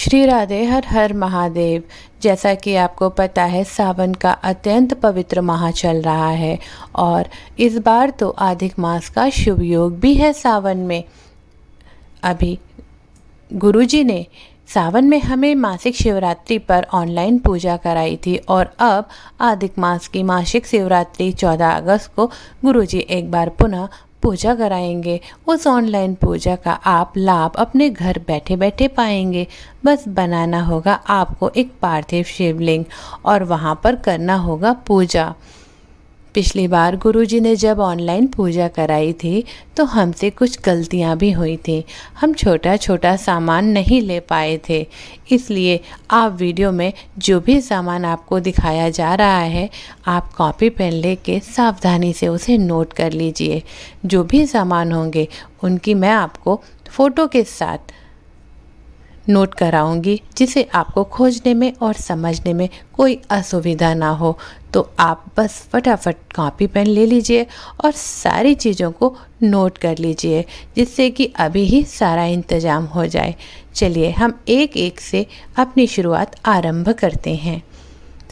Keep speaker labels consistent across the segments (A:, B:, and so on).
A: श्री राधे हर हर महादेव जैसा कि आपको पता है सावन का अत्यंत पवित्र माह चल रहा है और इस बार तो आधिक मास का शुभ योग भी है सावन में अभी गुरुजी ने सावन में हमें मासिक शिवरात्रि पर ऑनलाइन पूजा कराई थी और अब आधिक मास की मासिक शिवरात्रि 14 अगस्त को गुरुजी एक बार पुनः पूजा कराएंगे उस ऑनलाइन पूजा का आप लाभ अपने घर बैठे बैठे पाएंगे बस बनाना होगा आपको एक पार्थिव शिवलिंग और वहाँ पर करना होगा पूजा पिछली बार गुरुजी ने जब ऑनलाइन पूजा कराई थी तो हमसे कुछ गलतियां भी हुई थी हम छोटा छोटा सामान नहीं ले पाए थे इसलिए आप वीडियो में जो भी सामान आपको दिखाया जा रहा है आप कॉपी पेन ले के सावधानी से उसे नोट कर लीजिए जो भी सामान होंगे उनकी मैं आपको फ़ोटो के साथ नोट कराऊंगी जिसे आपको खोजने में और समझने में कोई असुविधा ना हो तो आप बस फटाफट कॉपी पेन ले लीजिए और सारी चीज़ों को नोट कर लीजिए जिससे कि अभी ही सारा इंतज़ाम हो जाए चलिए हम एक एक से अपनी शुरुआत आरंभ करते हैं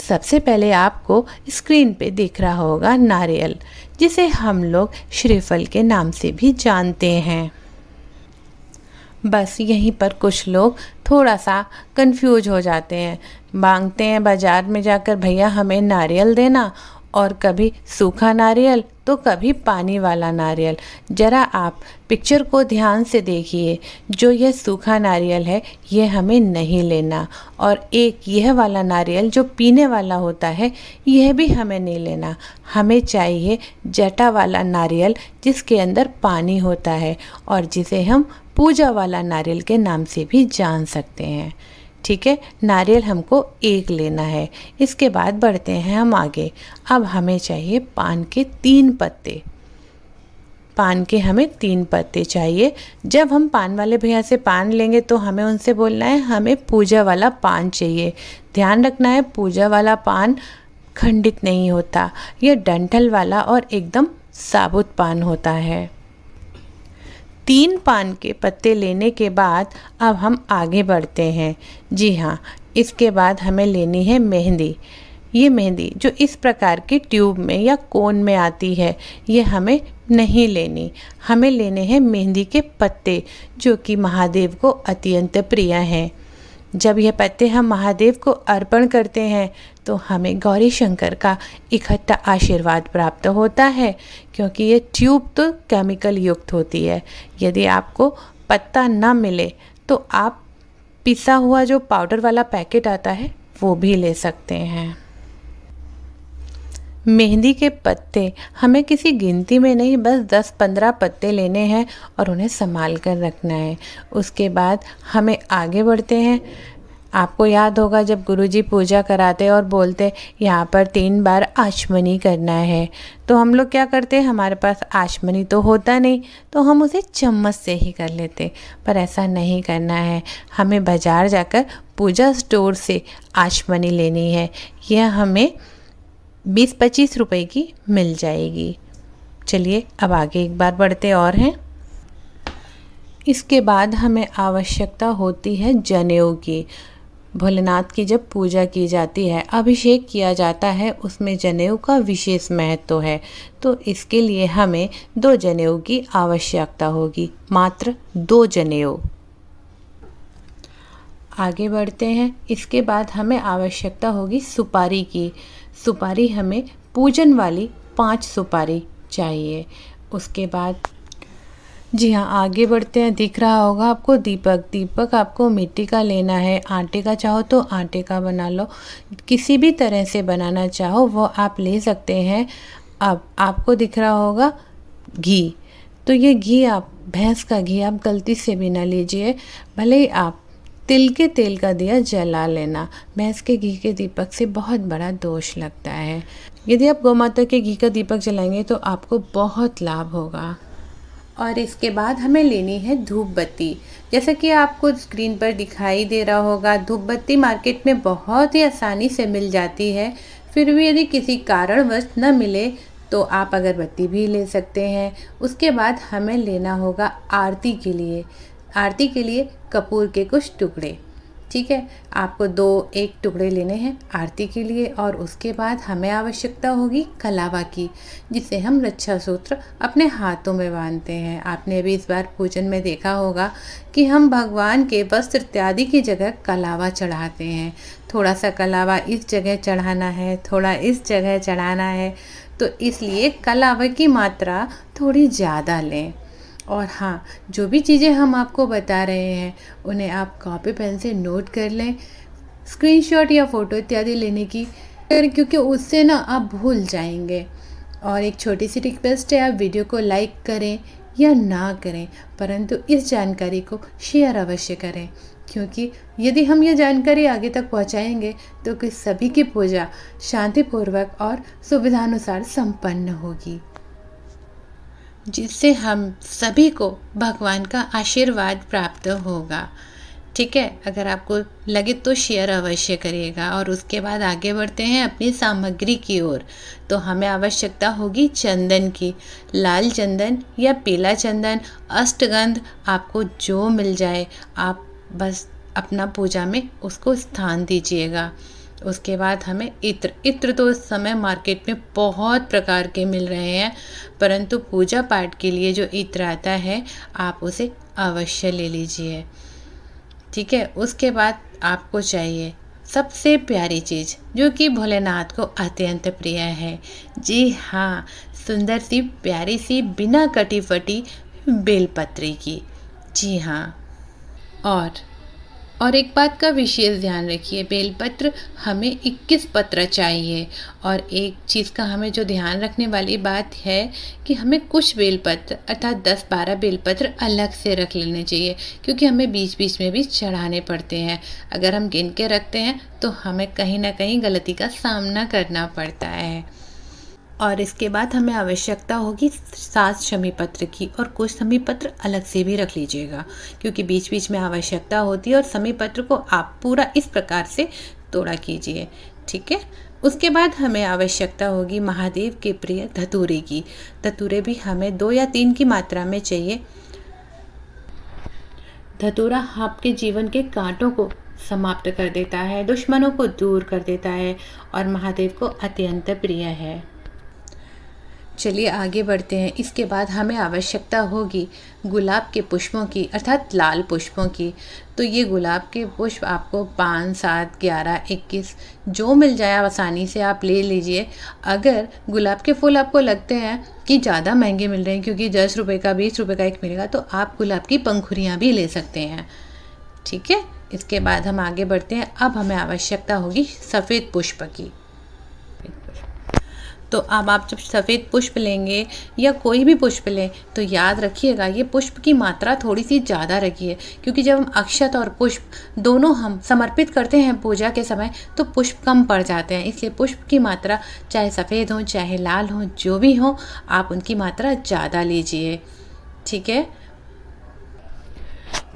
A: सबसे पहले आपको स्क्रीन पे दिख रहा होगा नारियल जिसे हम लोग श्रीफल के नाम से भी जानते हैं बस यहीं पर कुछ लोग थोड़ा सा कंफ्यूज हो जाते हैं मांगते हैं बाज़ार में जाकर भैया हमें नारियल देना और कभी सूखा नारियल तो कभी पानी वाला नारियल ज़रा आप पिक्चर को ध्यान से देखिए जो यह सूखा नारियल है यह हमें नहीं लेना और एक यह वाला नारियल जो पीने वाला होता है यह भी हमें नहीं लेना हमें चाहिए जटा वाला नारियल जिसके अंदर पानी होता है और जिसे हम पूजा वाला नारियल के नाम से भी जान सकते हैं ठीक है नारियल हमको एक लेना है इसके बाद बढ़ते हैं हम आगे अब हमें चाहिए पान के तीन पत्ते पान के हमें तीन पत्ते चाहिए जब हम पान वाले भैया से पान लेंगे तो हमें उनसे बोलना है हमें पूजा वाला पान चाहिए ध्यान रखना है पूजा वाला पान खंडित नहीं होता यह डंठल वाला और एकदम साबुत पान होता है तीन पान के पत्ते लेने के बाद अब हम आगे बढ़ते हैं जी हाँ इसके बाद हमें लेनी है मेहंदी ये मेहंदी जो इस प्रकार की ट्यूब में या कोन में आती है ये हमें नहीं लेनी हमें लेने हैं मेहंदी के पत्ते जो कि महादेव को अत्यंत प्रिय हैं जब यह पत्ते हम महादेव को अर्पण करते हैं तो हमें गौरी शंकर का इकट्ठा आशीर्वाद प्राप्त होता है क्योंकि ये ट्यूब तो केमिकल युक्त होती है यदि आपको पत्ता ना मिले तो आप पिसा हुआ जो पाउडर वाला पैकेट आता है वो भी ले सकते हैं मेहंदी के पत्ते हमें किसी गिनती में नहीं बस 10-15 पत्ते लेने हैं और उन्हें संभाल कर रखना है उसके बाद हमें आगे बढ़ते हैं आपको याद होगा जब गुरुजी पूजा कराते और बोलते यहाँ पर तीन बार आशमनी करना है तो हम लोग क्या करते हमारे पास आशमनी तो होता नहीं तो हम उसे चम्मच से ही कर लेते पर ऐसा नहीं करना है हमें बाज़ार जाकर पूजा स्टोर से आशमनी लेनी है यह हमें बीस पच्चीस रुपए की मिल जाएगी चलिए अब आगे एक बार बढ़ते और हैं इसके बाद हमें आवश्यकता होती है जनेऊ की भोलेनाथ की जब पूजा की जाती है अभिषेक किया जाता है उसमें जनेऊ का विशेष महत्व है तो इसके लिए हमें दो जनेऊ की आवश्यकता होगी मात्र दो जनेऊ आगे बढ़ते हैं इसके बाद हमें आवश्यकता होगी सुपारी की सुपारी हमें पूजन वाली पांच सुपारी चाहिए उसके बाद जी हाँ आगे बढ़ते हैं दिख रहा होगा आपको दीपक दीपक आपको मिट्टी का लेना है आटे का चाहो तो आटे का बना लो किसी भी तरह से बनाना चाहो वो आप ले सकते हैं अब आपको दिख रहा होगा घी तो ये घी आप भैंस का घी आप गलती से भी ना लीजिए भले ही आप तिल के तेल का दिया जला लेना भैंस के घी के दीपक से बहुत बड़ा दोष लगता है यदि आप गौमाता के घी का दीपक जलाएंगे तो आपको बहुत लाभ होगा और इसके बाद हमें लेनी है धूप बत्ती जैसा कि आपको स्क्रीन पर दिखाई दे रहा होगा धूप बत्ती मार्केट में बहुत ही आसानी से मिल जाती है फिर भी यदि किसी कारणवश न मिले तो आप अगरबत्ती भी ले सकते हैं उसके बाद हमें लेना होगा आरती के लिए आरती के लिए कपूर के कुछ टुकड़े ठीक है आपको दो एक टुकड़े लेने हैं आरती के लिए और उसके बाद हमें आवश्यकता होगी कलावा की जिसे हम रक्षा सूत्र अपने हाथों में बांधते हैं आपने अभी इस बार पूजन में देखा होगा कि हम भगवान के वस्त्र इत्यादि की जगह कलावा चढ़ाते हैं थोड़ा सा कलावा इस जगह चढ़ाना है थोड़ा इस जगह चढ़ाना है तो इसलिए कलावा की मात्रा थोड़ी ज़्यादा लें और हाँ जो भी चीज़ें हम आपको बता रहे हैं उन्हें आप कॉपी पेन से नोट कर लें स्क्रीनशॉट या फ़ोटो इत्यादि लेने की क्योंकि उससे ना आप भूल जाएंगे और एक छोटी सी रिक्वेस्ट है आप वीडियो को लाइक करें या ना करें परंतु इस जानकारी को शेयर अवश्य करें क्योंकि यदि हम यह जानकारी आगे तक पहुंचाएंगे तो कि सभी की पूजा शांतिपूर्वक और सुविधानुसार संपन्न होगी जिससे हम सभी को भगवान का आशीर्वाद प्राप्त होगा ठीक है अगर आपको लगे तो शेयर अवश्य करिएगा और उसके बाद आगे बढ़ते हैं अपनी सामग्री की ओर तो हमें आवश्यकता होगी चंदन की लाल चंदन या पीला चंदन अष्टगंध आपको जो मिल जाए आप बस अपना पूजा में उसको स्थान दीजिएगा उसके बाद हमें इत्र इत्र तो इस समय मार्केट में बहुत प्रकार के मिल रहे हैं परंतु पूजा पाठ के लिए जो इत्र आता है आप उसे अवश्य ले लीजिए ठीक है उसके बाद आपको चाहिए सबसे प्यारी चीज़ जो कि भोलेनाथ को अत्यंत प्रिय है जी हाँ सुंदर सी प्यारी सी बिना कटी फटी बेलपत्री की जी हाँ और और एक बात का विशेष ध्यान रखिए बेलपत्र हमें 21 पत्र चाहिए और एक चीज़ का हमें जो ध्यान रखने वाली बात है कि हमें कुछ बेलपत्र अर्थात 10-12 बेलपत्र अलग से रख लेने चाहिए क्योंकि हमें बीच बीच में भी चढ़ाने पड़ते हैं अगर हम गिन के रखते हैं तो हमें कहीं ना कहीं गलती का सामना करना पड़ता है और इसके बाद हमें आवश्यकता होगी सात शमी पत्र की और कुछ समी पत्र अलग से भी रख लीजिएगा क्योंकि बीच बीच में आवश्यकता होती है और समी पत्र को आप पूरा इस प्रकार से तोड़ा कीजिए ठीक है उसके बाद हमें आवश्यकता होगी महादेव के प्रिय धतूरे की धतूरे भी हमें दो या तीन की मात्रा में चाहिए धतूरा आपके जीवन के कांटों को समाप्त कर देता है दुश्मनों को दूर कर देता है और महादेव को अत्यंत प्रिय है चलिए आगे बढ़ते हैं इसके बाद हमें आवश्यकता होगी गुलाब के पुष्पों की अर्थात लाल पुष्पों की तो ये गुलाब के पुष्प आपको पाँच सात ग्यारह इक्कीस जो मिल जाए आसानी से आप ले लीजिए अगर गुलाब के फूल आपको लगते हैं कि ज़्यादा महंगे मिल रहे हैं क्योंकि दस रुपये का बीस रुपये का एक मिलेगा तो आप गुलाब की पंखुरियाँ भी ले सकते हैं ठीक है इसके बाद हम आगे बढ़ते हैं अब हमें आवश्यकता होगी सफ़ेद पुष्प की तो अब आप जब सफ़ेद पुष्प लेंगे या कोई भी पुष्प लें तो याद रखिएगा ये पुष्प की मात्रा थोड़ी सी ज़्यादा रखिए क्योंकि जब हम अक्षत और पुष्प दोनों हम समर्पित करते हैं पूजा के समय तो पुष्प कम पड़ जाते हैं इसलिए पुष्प की मात्रा चाहे सफ़ेद हो चाहे लाल हो जो भी हो आप उनकी मात्रा ज़्यादा लीजिए ठीक है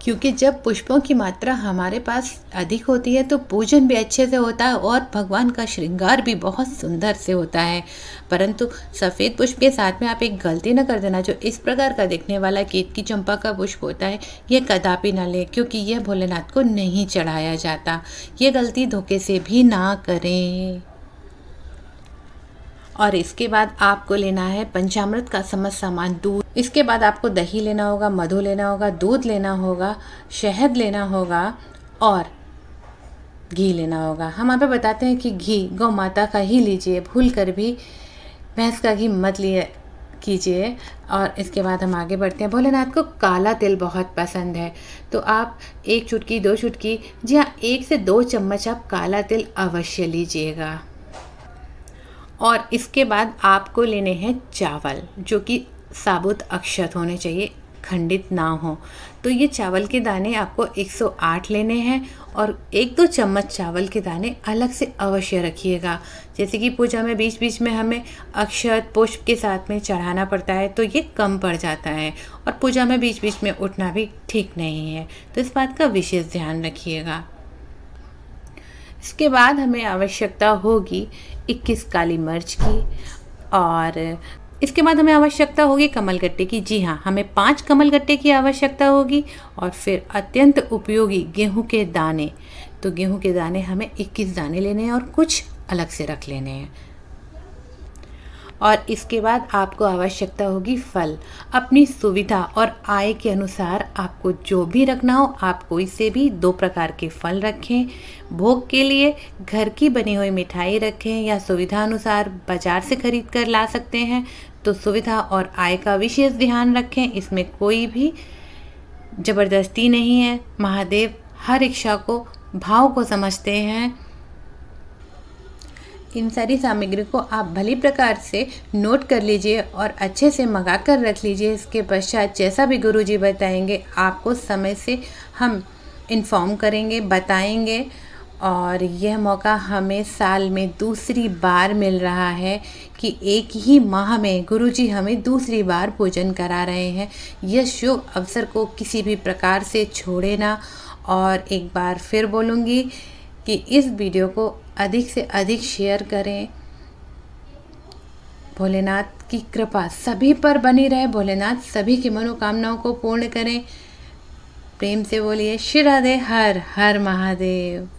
A: क्योंकि जब पुष्पों की मात्रा हमारे पास अधिक होती है तो पूजन भी अच्छे से होता है और भगवान का श्रृंगार भी बहुत सुंदर से होता है परंतु सफ़ेद पुष्प के साथ में आप एक गलती न कर देना जो इस प्रकार का देखने वाला केत की चंपा का पुष्प होता है यह कदापि ना ले क्योंकि यह भोलेनाथ को नहीं चढ़ाया जाता ये गलती धोखे से भी ना करें और इसके बाद आपको लेना है पंचामृत का समस्त सामान दूर इसके बाद आपको दही लेना होगा मधु लेना होगा दूध लेना होगा शहद लेना होगा और घी लेना होगा हम आप बताते हैं कि घी गौ माता का ही लीजिए भूल कर भी भैंस का घी मत लिए कीजिए और इसके बाद हम आगे बढ़ते हैं भोलेनाथ को काला तिल बहुत पसंद है तो आप एक चुटकी दो चुटकी जी हाँ एक से दो चम्मच आप काला तिल अवश्य लीजिएगा और इसके बाद आपको लेने हैं चावल जो कि साबुत अक्षत होने चाहिए खंडित ना हो तो ये चावल के दाने आपको 108 लेने हैं और एक दो चम्मच चावल के दाने अलग से अवश्य रखिएगा जैसे कि पूजा में बीच बीच में हमें अक्षत पुष्प के साथ में चढ़ाना पड़ता है तो ये कम पड़ जाता है और पूजा में बीच बीच में उठना भी ठीक नहीं है तो इस बात का विशेष ध्यान रखिएगा इसके बाद हमें आवश्यकता होगी 21 काली मिर्च की और इसके बाद हमें आवश्यकता होगी कमल गट्टे की जी हाँ हमें पाँच कमल गट्टे की आवश्यकता होगी और फिर अत्यंत उपयोगी गेहूं के दाने तो गेहूं के दाने हमें 21 दाने लेने हैं और कुछ अलग से रख लेने हैं और इसके बाद आपको आवश्यकता होगी फल अपनी सुविधा और आय के अनुसार आपको जो भी रखना हो आप कोई से भी दो प्रकार के फल रखें भोग के लिए घर की बनी हुई मिठाई रखें या सुविधा अनुसार बाज़ार से खरीद कर ला सकते हैं तो सुविधा और आय का विशेष ध्यान रखें इसमें कोई भी जबरदस्ती नहीं है महादेव हर इच्छा को भाव को समझते हैं इन सारी सामग्री को आप भली प्रकार से नोट कर लीजिए और अच्छे से मंगा कर रख लीजिए इसके पश्चात जैसा भी गुरुजी बताएंगे आपको समय से हम इन्फॉर्म करेंगे बताएंगे और यह मौका हमें साल में दूसरी बार मिल रहा है कि एक ही माह में गुरुजी हमें दूसरी बार पूजन करा रहे हैं यह शुभ अवसर को किसी भी प्रकार से छोड़े ना और एक बार फिर बोलूँगी कि इस वीडियो को अधिक से अधिक शेयर करें भोलेनाथ की कृपा सभी पर बनी रहे भोलेनाथ सभी की मनोकामनाओं को पूर्ण करें प्रेम से बोलिए श्री राधे हर हर महादेव